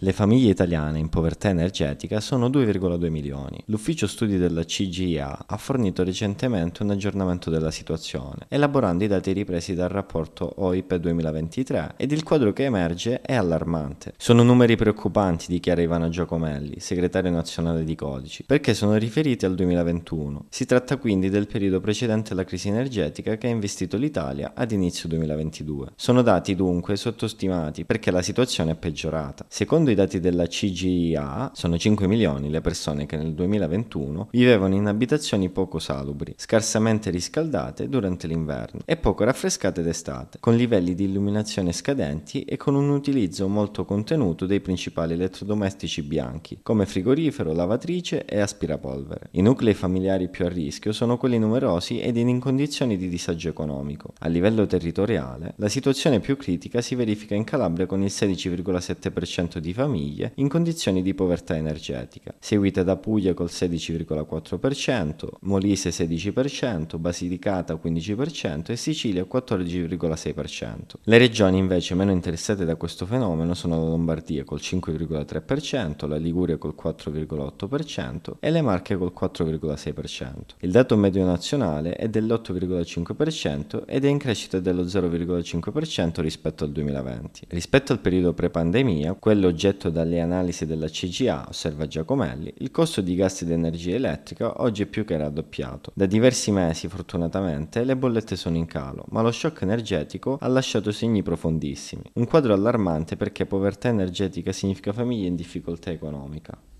Le famiglie italiane in povertà energetica sono 2,2 milioni. L'ufficio studi della CGIA ha fornito recentemente un aggiornamento della situazione, elaborando i dati ripresi dal rapporto OIP 2023 ed il quadro che emerge è allarmante. Sono numeri preoccupanti, dichiara Ivana Giacomelli, segretario nazionale di Codici, perché sono riferiti al 2021. Si tratta quindi del periodo precedente alla crisi energetica che ha investito l'Italia ad inizio 2022. Sono dati dunque sottostimati perché la situazione è peggiorata. Secondo Secondo i dati della CGIA, sono 5 milioni le persone che nel 2021 vivevano in abitazioni poco salubri, scarsamente riscaldate durante l'inverno e poco raffrescate d'estate, con livelli di illuminazione scadenti e con un utilizzo molto contenuto dei principali elettrodomestici bianchi, come frigorifero, lavatrice e aspirapolvere. I nuclei familiari più a rischio sono quelli numerosi ed in condizioni di disagio economico. A livello territoriale, la situazione più critica si verifica in Calabria con il 16,7% di famiglie in condizioni di povertà energetica, seguite da Puglia col 16,4%, Molise 16%, Basilicata 15% e Sicilia 14,6%. Le regioni invece meno interessate da questo fenomeno sono la Lombardia col 5,3%, la Liguria col 4,8% e le Marche col 4,6%. Il dato medio nazionale è dell'8,5% ed è in crescita dello 0,5% rispetto al 2020. Rispetto al periodo pre-pandemia, quello già oggetto dalle analisi della CGA, osserva Giacomelli, il costo di gas ed energia elettrica oggi è più che raddoppiato. Da diversi mesi, fortunatamente, le bollette sono in calo, ma lo shock energetico ha lasciato segni profondissimi. Un quadro allarmante perché povertà energetica significa famiglie in difficoltà economica.